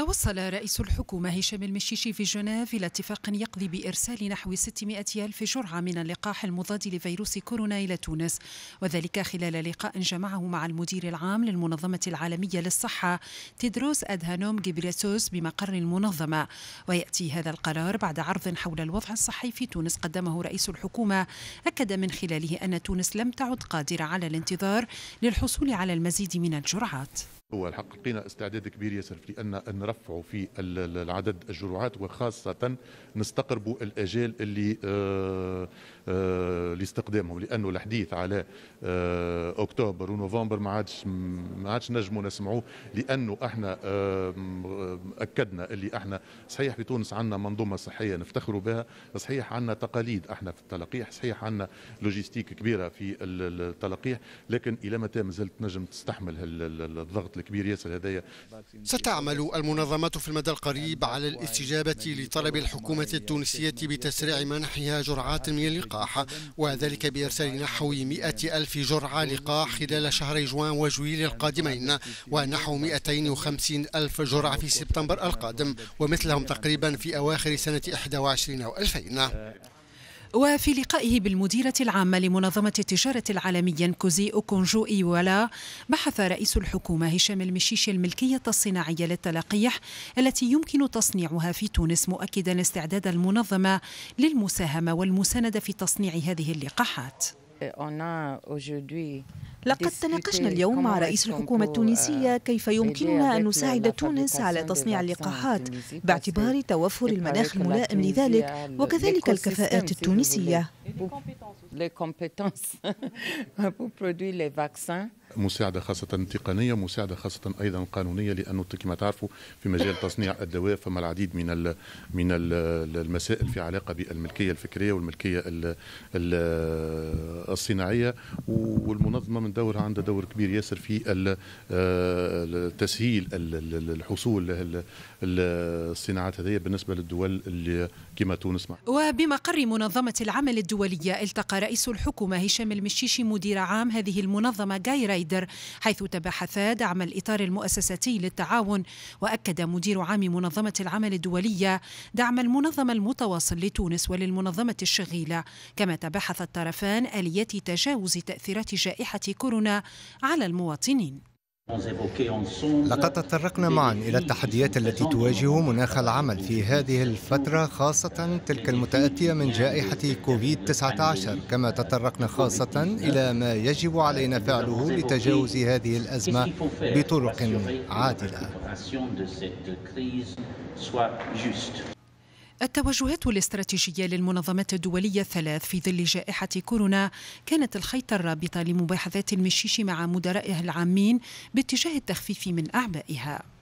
توصل رئيس الحكومة هشام المشيشي في جنيف إلى اتفاق يقضي بإرسال نحو 600 ألف جرعة من اللقاح المضاد لفيروس كورونا إلى تونس وذلك خلال لقاء جمعه مع المدير العام للمنظمة العالمية للصحة تدروس أدهانوم جبريسوس بمقر المنظمة ويأتي هذا القرار بعد عرض حول الوضع الصحي في تونس قدمه رئيس الحكومة أكد من خلاله أن تونس لم تعد قادرة على الانتظار للحصول على المزيد من الجرعات هو الحق لقينا استعداد كبير ياسر في ان نرفعوا في العدد الجرعات وخاصه نستقربوا الاجال اللي آه، آه، لاستقدامهم لانه الحديث على آه، اكتوبر ونوفمبر ما عادش ما عادش نجموا نسمعوه لانه احنا اكدنا اللي احنا صحيح في تونس عندنا منظومه صحيه نفتخروا بها صحيح عندنا تقاليد احنا في التلقيح صحيح عندنا لوجيستيك كبيره في التلقيح لكن الى متى ما زالت نجم تستحمل الضغط الكبير ياسر هدايا ستعمل المنظمات في المدى القريب على الاستجابة لطلب الحكومة التونسية بتسريع منحها جرعات من اللقاح وذلك بإرسال نحو 100 ألف جرعة لقاح خلال شهري جوان وجويل القادمين ونحو 250 ألف جرعة في سبتمبر القادم ومثلهم تقريبا في أواخر سنة 21 و 2000 وفي لقائه بالمديرة العامة لمنظمة التجارة العالمية نكوزي أوكونجو إيوالا بحث رئيس الحكومة هشام المشيشي الملكية الصناعية للتلقيح التي يمكن تصنيعها في تونس مؤكدا استعداد المنظمة للمساهمة والمساندة في تصنيع هذه اللقاحات Euh, لقد تناقشنا اليوم مع رئيس الحكومة التونسية euh, كيف يمكننا أن نساعد تونس على تصنيع اللقاحات باعتبار توفر المناخ الملائم لذلك وكذلك الكفاءات التونسية. مساعدة خاصة تقنية مساعدة خاصة أيضا قانونية لأنه كما تعرفوا في مجال تصنيع الدواء فما العديد من من المسائل في علاقة بالملكية الفكرية والملكية الصناعية والمنظمة من دورها عندها دور كبير ياسر في آه، تسهيل الحصول الصناعات هذه بالنسبة للدول اللي كما تونس مع وبمقر منظمة العمل الدولية التقى رئيس الحكومة هشام المشيشي مدير عام هذه المنظمة جايري حيدر حيث تباحثا دعم الإطار المؤسساتي للتعاون وأكد مدير عام منظمة العمل الدولية دعم المنظمة المتواصل لتونس وللمنظمة الشغيلة كما تباحث الطرفان آليات تجاوز تأثيرات جائحة كورونا على المواطنين لقد تطرقنا معا إلى التحديات التي تواجه مناخ العمل في هذه الفترة خاصة تلك المتأتية من جائحة كوفيد-19 كما تطرقنا خاصة إلى ما يجب علينا فعله لتجاوز هذه الأزمة بطرق عادلة التوجهات الاستراتيجية للمنظمات الدولية الثلاث في ظل جائحة كورونا كانت الخيط الرابط لمباحثات المشيش مع مدرائها العامين باتجاه التخفيف من أعبائها